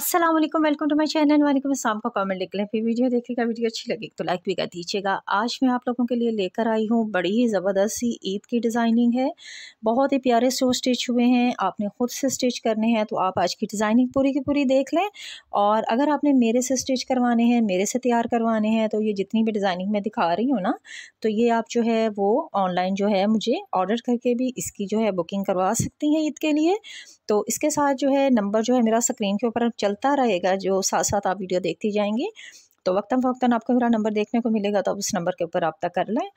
Aslam welcome to my channel वालेकुम असलम का कमेंट लिख लें फिर वीडियो देखिएगा वीडियो अच्छी लगेगी तो लाइक भी कर दीजिएगा आज मैं आप लोगों के लिए लेकर आई हूँ बड़ी ही ज़बरदस्त सी ईद की डिज़ाइनिंग है बहुत ही प्यारे से स्टिच हुए हैं आपने ख़ुद से स्टिच करने हैं तो आप आज की डिज़ाइनिंग पूरी की पूरी देख लें और अगर आपने मेरे से स्टिच करवाने हैं मेरे से तैयार करवाने हैं तो ये जितनी भी डिज़ाइनिंग मैं दिखा रही हूँ ना तो ये आप जो है वो ऑनलाइन जो है मुझे ऑर्डर करके भी इसकी जो है बुकिंग करवा सकती हैं ईद के लिए तो इसके साथ जो है नंबर जो है मेरा स्क्रीन के ऊपर चल चलता रहेगा जो साथ साथ आप वीडियो देखती जाएंगे तो वक्ता फ़क्ता आपको मेरा नंबर देखने को मिलेगा तो आप उस नंबर के ऊपर रबता कर लें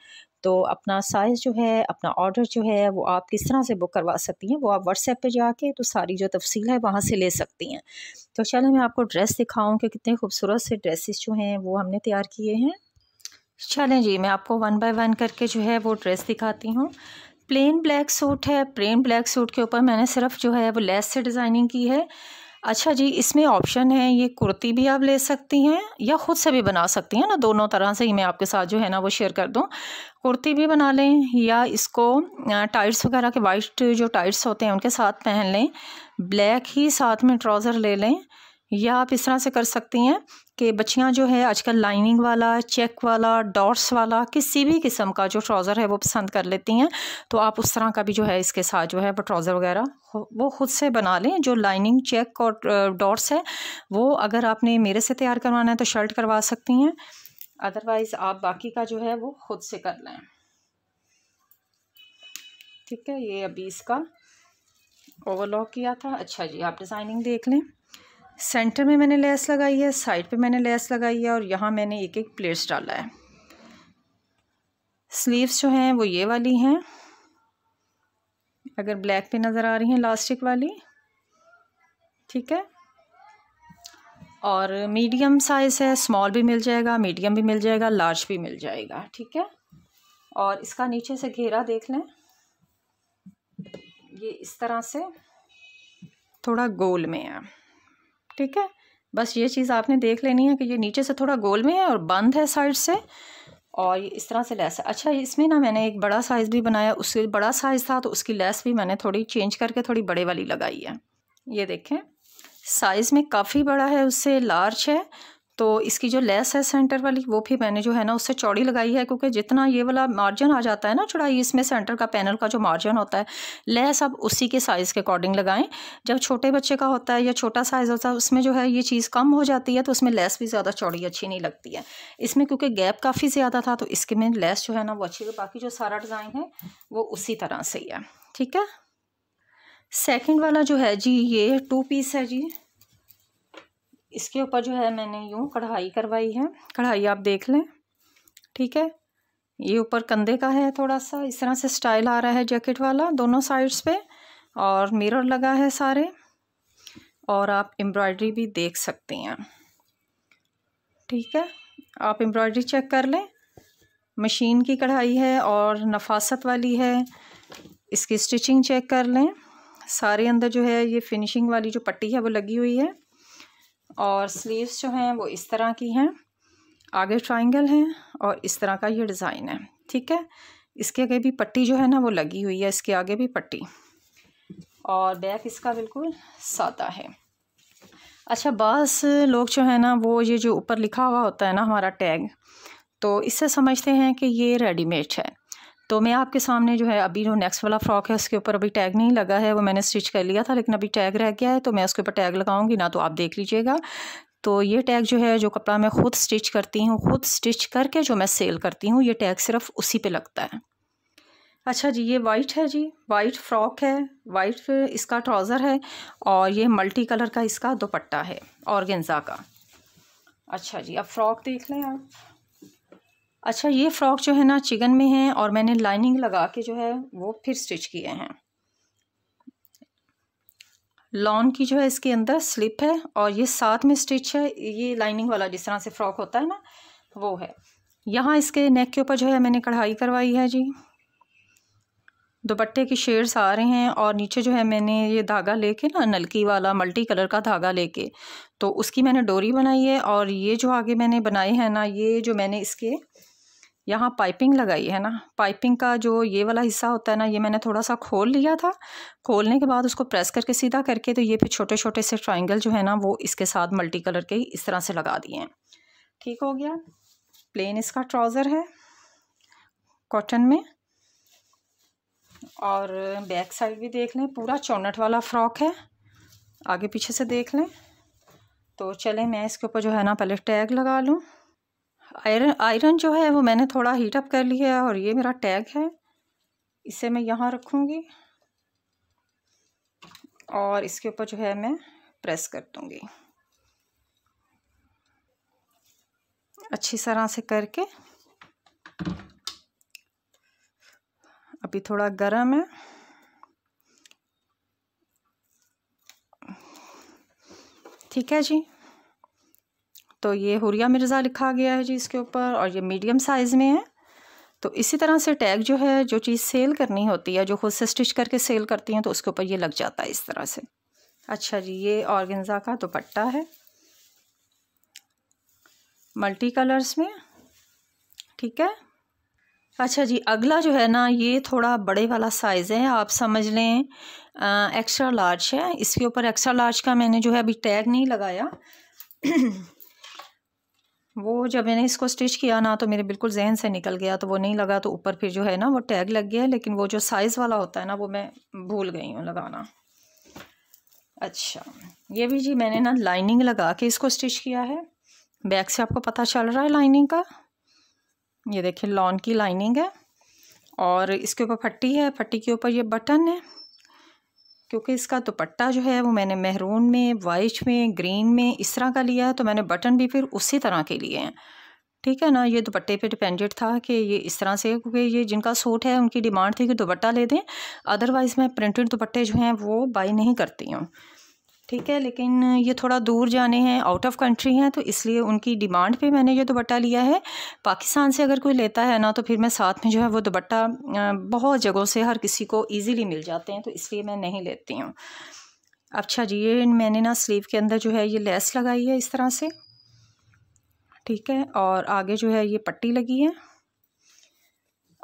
तो अपना साइज़ जो है अपना ऑर्डर जो है वो आप किस तरह से बुक करवा सकती हैं वो आप व्हाट्सएप पे जाके तो सारी जो तफसील है वहाँ से ले सकती हैं तो चलें मैं आपको ड्रेस दिखाऊं कि कितने खूबसूरत से ड्रेसेस जो हैं वो हमने तैयार किए हैं चलें जी मैं आपको वन बाय वन करके जो है वो ड्रेस दिखाती हूँ प्लेन ब्लैक सूट है प्लेन ब्लैक सूट के ऊपर मैंने सिर्फ जो है वो लेस से डिज़ाइनिंग की है अच्छा जी इसमें ऑप्शन है ये कुर्ती भी आप ले सकती हैं या ख़ुद से भी बना सकती हैं ना दोनों तरह से ही मैं आपके साथ जो है ना वो शेयर कर दूँ कुर्ती भी बना लें या इसको टाइट्स वगैरह के वाइट जो टाइट्स होते हैं उनके साथ पहन लें ब्लैक ही साथ में ट्राउज़र ले लें या आप इस तरह से कर सकती हैं कि बच्चियां जो है आजकल लाइनिंग वाला चेक वाला डॉट्स वाला किसी भी किस्म का जो ट्राउज़र है वो पसंद कर लेती हैं तो आप उस तरह का भी जो है इसके साथ जो है वो ट्राउज़र वगैरह वो ख़ुद से बना लें जो लाइनिंग चेक और डॉट्स है वो अगर आपने मेरे से तैयार करवाना है तो शर्ट करवा सकती हैं अदरवाइज़ आप बाकी का जो है वो ख़ुद से कर लें ठीक है ये अभी इसका ओवरलॉक किया था अच्छा जी आप डिज़ाइनिंग देख लें सेंटर में मैंने लेस लगाई है साइड पे मैंने लेस लगाई है और यहाँ मैंने एक एक प्लेट्स डाला है स्लीव्स जो हैं वो ये वाली हैं अगर ब्लैक पे नज़र आ रही हैं लास्टिक वाली ठीक है और मीडियम साइज़ है स्मॉल भी मिल जाएगा मीडियम भी मिल जाएगा लार्ज भी मिल जाएगा ठीक है और इसका नीचे से घेरा देख लें ये इस तरह से थोड़ा गोल में है ठीक है बस ये चीज़ आपने देख लेनी है कि ये नीचे से थोड़ा गोल में है और बंद है साइड से और ये इस तरह से लेस है अच्छा इसमें ना मैंने एक बड़ा साइज़ भी बनाया उससे बड़ा साइज़ था तो उसकी लेस भी मैंने थोड़ी चेंज करके थोड़ी बड़े वाली लगाई है ये देखें साइज़ में काफ़ी बड़ा है उससे लार्ज है तो इसकी जो लेस है सेंटर वाली वो भी मैंने जो है ना उससे चौड़ी लगाई है क्योंकि जितना ये वाला मार्जिन आ जाता है ना चौड़ाई इसमें सेंटर का पैनल का जो मार्जिन होता है लेस अब उसी के साइज़ के अकॉर्डिंग लगाएं जब छोटे बच्चे का होता है या छोटा साइज़ होता है उसमें जो है ये चीज़ कम हो जाती है तो उसमें लेस भी ज़्यादा चौड़ी अच्छी नहीं लगती है इसमें क्योंकि गैप काफ़ी ज़्यादा था तो इसके में लेस जो है ना वो अच्छी बाकी जो सारा डिज़ाइन है वो उसी तरह से ही है ठीक है सेकेंड वाला जो है जी ये टू पीस है जी इसके ऊपर जो है मैंने यूँ कढ़ाई करवाई है कढ़ाई आप देख लें ठीक है ये ऊपर कंधे का है थोड़ा सा इस तरह से स्टाइल आ रहा है जैकेट वाला दोनों साइड्स पे और मिरर लगा है सारे और आप एम्ब्रॉयडरी भी देख सकते हैं ठीक है आप एम्ब्रॉयडरी चेक कर लें मशीन की कढ़ाई है और नफासत वाली है इसकी स्टिचिंग चेक कर लें सारे अंदर जो है ये फिनिशिंग वाली जो पट्टी है वो लगी हुई है और स्लीव्स जो हैं वो इस तरह की हैं आगे ट्राइंगल हैं और इस तरह का ये डिज़ाइन है ठीक है इसके आगे भी पट्टी जो है ना वो लगी हुई है इसके आगे भी पट्टी और बैक इसका बिल्कुल सादा है अच्छा बस लोग जो है ना वो ये जो ऊपर लिखा हुआ होता है ना हमारा टैग तो इससे समझते हैं कि ये रेडीमेड है तो मैं आपके सामने जो है अभी जो नेक्स्ट वाला फ्रॉक है उसके ऊपर अभी टैग नहीं लगा है वो मैंने स्टिच कर लिया था लेकिन अभी टैग रह गया है तो मैं उसके ऊपर टैग लगाऊंगी ना तो आप देख लीजिएगा तो ये टैग जो है जो कपड़ा मैं खुद स्टिच करती हूँ खुद स्टिच करके जो मैं सेल करती हूँ ये टैग सिर्फ उसी पर लगता है अच्छा जी ये वाइट है जी वाइट फ्रॉक है वाइट इसका ट्राउज़र है और ये मल्टी कलर का इसका दोपट्टा है और गेंजा का अच्छा जी अब फ्रॉक देख लें आप अच्छा ये फ़्रॉक जो है ना चिकन में है और मैंने लाइनिंग लगा के जो है वो फिर स्टिच किए हैं लॉन की जो है इसके अंदर स्लिप है और ये साथ में स्टिच है ये लाइनिंग वाला जिस तरह से फ़्रॉक होता है ना वो है यहाँ इसके नेक के ऊपर जो है मैंने कढ़ाई करवाई है जी दुपट्टे के शेड्स आ रहे हैं और नीचे जो है मैंने ये धागा लेके ना नलकी वाला मल्टी कलर का धागा लेके तो उसकी मैंने डोरी बनाई है और ये जो आगे मैंने बनाए हैं ना ये जो मैंने इसके यहाँ पाइपिंग लगाई है ना पाइपिंग का जो ये वाला हिस्सा होता है ना ये मैंने थोड़ा सा खोल लिया था खोलने के बाद उसको प्रेस करके सीधा करके तो ये फिर छोटे छोटे से ट्राइंगल जो है ना वो इसके साथ मल्टी कलर के इस तरह से लगा दिए हैं ठीक हो गया प्लेन इसका ट्राउज़र है कॉटन में और बैक साइड भी देख लें पूरा चौनट वाला फ़्रॉक है आगे पीछे से देख लें तो चलें मैं इसके ऊपर जो है ना पहले टैग लगा लूँ आयरन आयरन जो है वो मैंने थोड़ा हीट अप कर लिया है और ये मेरा टैग है इसे मैं यहाँ रखूँगी और इसके ऊपर जो है मैं प्रेस कर दूँगी अच्छी तरह से करके अभी थोड़ा गर्म है ठीक है जी तो ये हुरिया मिर्ज़ा लिखा गया है जी इसके ऊपर और ये मीडियम साइज़ में है तो इसी तरह से टैग जो है जो चीज़ सेल करनी होती है जो खुद से स्टिच करके सेल करती हैं तो उसके ऊपर ये लग जाता है इस तरह से अच्छा जी ये ऑर्गेंजा का दुपट्टा है मल्टी कलर्स में ठीक है अच्छा जी अगला जो है ना ये थोड़ा बड़े वाला साइज़ है आप समझ लें एक्स्ट्रा लार्ज है इसके ऊपर एक्स्ट्रा लार्ज का मैंने जो है अभी टैग नहीं लगाया वो जब मैंने इसको स्टिच किया ना तो मेरे बिल्कुल जहन से निकल गया तो वो नहीं लगा तो ऊपर फिर जो है ना वो टैग लग गया लेकिन वो जो साइज़ वाला होता है ना वो मैं भूल गई हूँ लगाना अच्छा ये भी जी मैंने ना लाइनिंग लगा के इसको स्टिच किया है बैक से आपको पता चल रहा है लाइनिंग का ये देखिए लॉन की लाइनिंग है और इसके ऊपर फट्टी है फट्टी के ऊपर ये बटन है क्योंकि इसका दुपट्टा जो है वो मैंने महरून में वाइट में ग्रीन में इस तरह का लिया है तो मैंने बटन भी फिर उसी तरह के लिए हैं ठीक है ना ये दुपट्टे पे डिपेंडेड था कि ये इस तरह से क्योंकि ये जिनका सूट है उनकी डिमांड थी कि दुपट्टा ले दें अदरवाइज़ मैं प्रिंटेड दुपट्टे जो हैं वो बाई नहीं करती हूँ ठीक है लेकिन ये थोड़ा दूर जाने हैं आउट ऑफ कंट्री हैं तो इसलिए उनकी डिमांड पे मैंने ये दुपट्टा लिया है पाकिस्तान से अगर कोई लेता है ना तो फिर मैं साथ में जो है वो दुपट्टा बहुत जगहों से हर किसी को इजीली मिल जाते हैं तो इसलिए मैं नहीं लेती हूँ अच्छा जी ये मैंने ना स्लीव के अंदर जो है ये लेस लगाई है इस तरह से ठीक है और आगे जो है ये पट्टी लगी है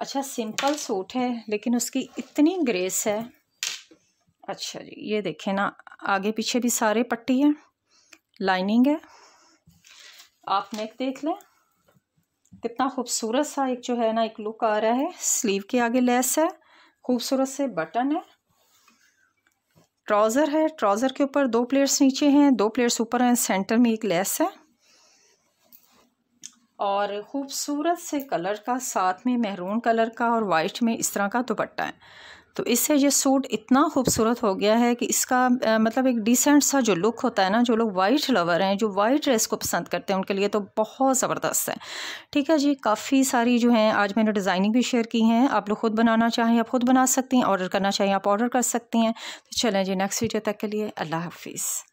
अच्छा सिंपल सूट है लेकिन उसकी इतनी ग्रेस है अच्छा जी ये देखें ना आगे पीछे भी सारे पट्टी है लाइनिंग है आप नेक देख लें कितना खूबसूरत सा एक जो है ना एक लुक आ रहा है स्लीव के आगे लेस है खूबसूरत से बटन है ट्राउज़र है ट्राउज़र के ऊपर दो प्लेयर्स नीचे हैं दो प्लेयर्स ऊपर हैं सेंटर में एक लेस है और ख़ूबसूरत से कलर का साथ में मेहरून कलर का और वाइट में इस तरह का दुपट्टा है तो इससे ये सूट इतना खूबसूरत हो गया है कि इसका आ, मतलब एक डिसेंट सा जो लुक होता है ना जो लोग वाइट लवर हैं जो वाइट ड्रेस को पसंद करते हैं उनके लिए तो बहुत ज़बरदस्त है ठीक है जी काफ़ी सारी जो हैं आज मैंने डिज़ाइनिंग भी शेयर की हैं आप लोग ख़ुद बनाना चाहें आप ख़ुद बना सकती हैं ऑर्डर करना चाहिए आप ऑर्डर कर सकती हैं तो चलें जी नेक्स्ट वीडियो तक के लिए अल्लाह हाफिज़